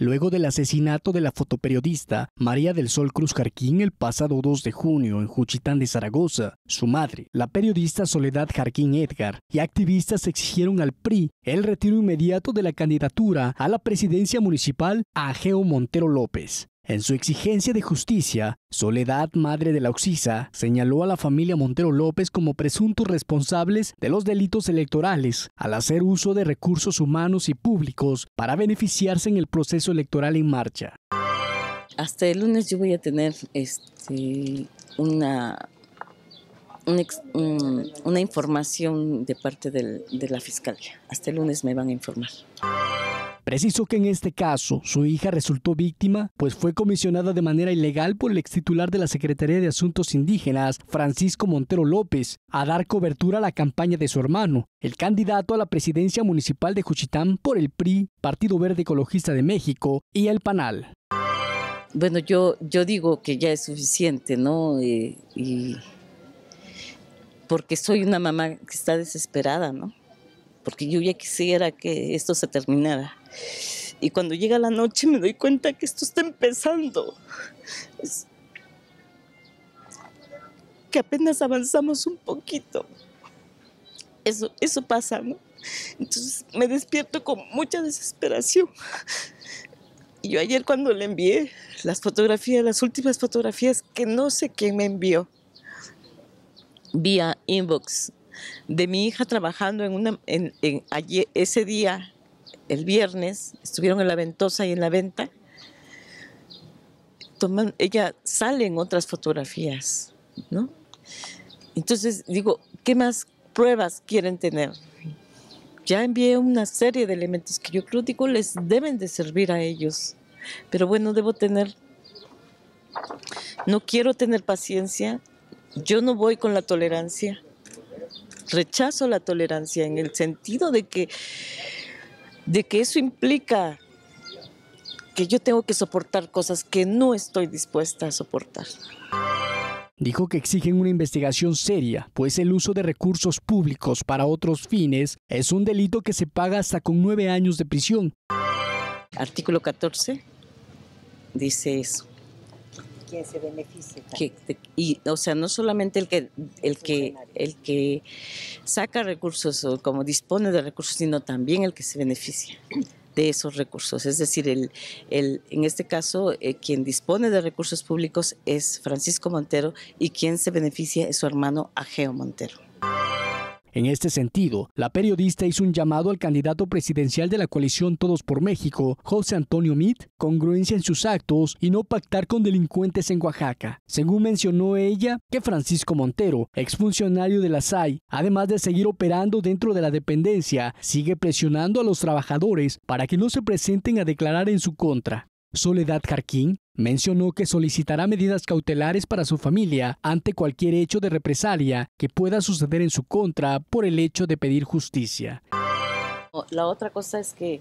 luego del asesinato de la fotoperiodista María del Sol Cruz Jarquín el pasado 2 de junio en Juchitán de Zaragoza. Su madre, la periodista Soledad Jarquín Edgar, y activistas exigieron al PRI el retiro inmediato de la candidatura a la presidencia municipal a Geo Montero López. En su exigencia de justicia, Soledad, madre de la Oxisa, señaló a la familia Montero López como presuntos responsables de los delitos electorales al hacer uso de recursos humanos y públicos para beneficiarse en el proceso electoral en marcha. Hasta el lunes yo voy a tener este, una, información de parte de la fiscalía. Hasta el lunes me van a informar. Precisó que en este caso su hija resultó víctima, pues fue comisionada de manera ilegal por el ex titular de la Secretaría de Asuntos Indígenas, Francisco Montero López, a dar cobertura a la campaña de su hermano, el candidato a la presidencia municipal de Juchitán por el PRI, Partido Verde Ecologista de México y el PANAL. Bueno, yo, yo digo que ya es suficiente, ¿no? Eh, y porque soy una mamá que está desesperada, ¿no? porque yo ya quisiera que esto se terminara. Y cuando llega la noche me doy cuenta que esto está empezando. que apenas avanzamos un poquito. Eso, eso pasa, ¿no? Entonces me despierto con mucha desesperación. Y yo ayer cuando le envié las fotografías, las últimas fotografías que no sé quién me envió, vía inbox de mi hija trabajando en una, ese día, el viernes, estuvieron en la ventosa y en la venta. ella sale en otras fotografías, ¿no? Entonces digo, ¿qué más pruebas quieren tener? Ya envié una serie de elementos que yo creo digo, les deben de servir a ellos. Pero bueno, debo tener, no quiero tener paciencia, yo no voy con la tolerancia, rechazo la tolerancia en el sentido de que, de que eso implica que yo tengo que soportar cosas que no estoy dispuesta a soportar. Dijo que exigen una investigación seria, pues el uso de recursos públicos para otros fines es un delito que se paga hasta con nueve años de prisión. Artículo 14 dice eso quien se beneficie. y, o sea, no solamente el que, el, que, el que saca recursos o como dispone de recursos, sino también el que se beneficia de esos recursos. Es decir, el, el, en este caso, eh, quien dispone de recursos públicos es Francisco Montero y quien se beneficia es su hermano Ageo Montero. En este sentido, la periodista hizo un llamado al candidato presidencial de la coalición Todos por México, José Antonio Mitt, congruencia en sus actos y no pactar con delincuentes en Oaxaca. Según mencionó ella, que Francisco Montero, exfuncionario de la SAI, además de seguir operando dentro de la dependencia, sigue presionando a los trabajadores para que no se presenten a declarar en su contra. Soledad Jarquín, Mencionó que solicitará medidas cautelares para su familia ante cualquier hecho de represalia que pueda suceder en su contra por el hecho de pedir justicia. La otra cosa es que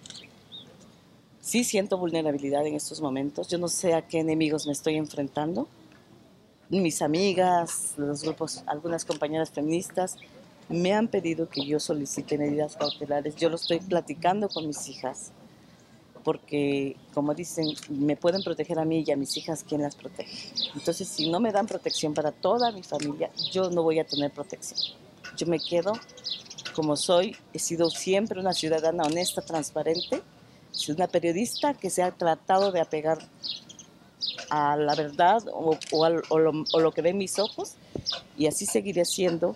sí siento vulnerabilidad en estos momentos. Yo no sé a qué enemigos me estoy enfrentando. Mis amigas, los grupos, algunas compañeras feministas me han pedido que yo solicite medidas cautelares. Yo lo estoy platicando con mis hijas porque como dicen, me pueden proteger a mí y a mis hijas, ¿quién las protege? Entonces, si no me dan protección para toda mi familia, yo no voy a tener protección. Yo me quedo como soy, he sido siempre una ciudadana honesta, transparente, soy una periodista que se ha tratado de apegar a la verdad o, lo, o lo que ven mis ojos y así seguiré siendo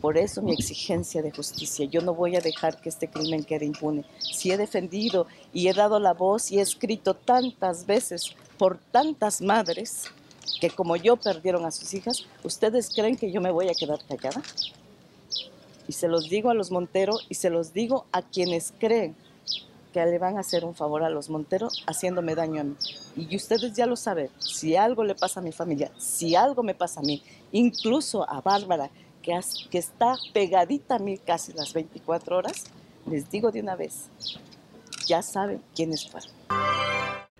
por eso mi exigencia de justicia. Yo no voy a dejar que este crimen quede impune. Si he defendido y he dado la voz y he escrito tantas veces por tantas madres que como yo perdieron a sus hijas, ¿ustedes creen que yo me voy a quedar callada? Y se los digo a los Montero y se los digo a quienes creen que le van a hacer un favor a los Monteros haciéndome daño a mí. Y ustedes ya lo saben, si algo le pasa a mi familia, si algo me pasa a mí, incluso a Bárbara, que, está pegadita a mí casi las 24 horas, les digo de una vez, ya saben quiénes fueron.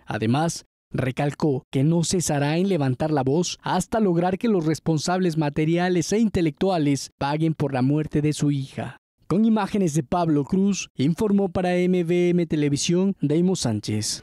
Además, Recalcó que no cesará en levantar la voz hasta lograr que los responsables materiales e intelectuales paguen por la muerte de su hija. Con imágenes de Pablo Cruz, informó para MVM Televisión Deimos Sánchez.